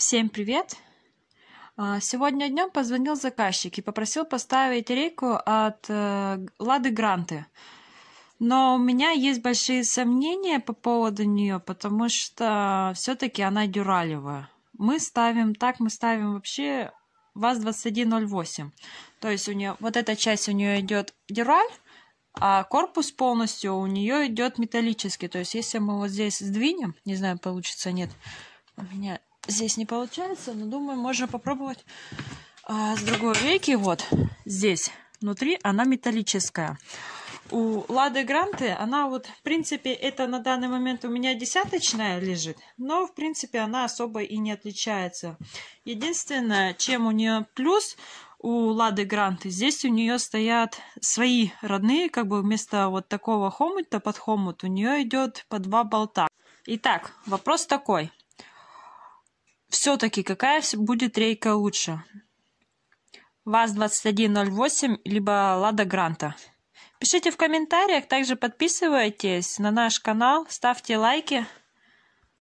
Всем привет! А, сегодня днем позвонил заказчик и попросил поставить рейку от э, Лады Гранты. Но у меня есть большие сомнения по поводу нее, потому что все-таки она дюралевая. Мы ставим, так мы ставим вообще ВАЗ-2108. То есть у нее, вот эта часть у нее идет дюраль, а корпус полностью у нее идет металлический. То есть, если мы вот здесь сдвинем, не знаю, получится, нет, у меня здесь не получается, но думаю, можно попробовать а, с другой рейки. Вот здесь внутри она металлическая. У Лады Гранты она вот, в принципе, это на данный момент у меня десяточная лежит, но, в принципе, она особо и не отличается. Единственное, чем у нее плюс, у Лады Гранты. Здесь у нее стоят свои родные, как бы вместо вот такого хомута под хомут у нее идет по два болта. Итак, вопрос такой. Все-таки какая будет рейка лучше? ВАЗ-2108 либо Лада Гранта? Пишите в комментариях, также подписывайтесь на наш канал, ставьте лайки.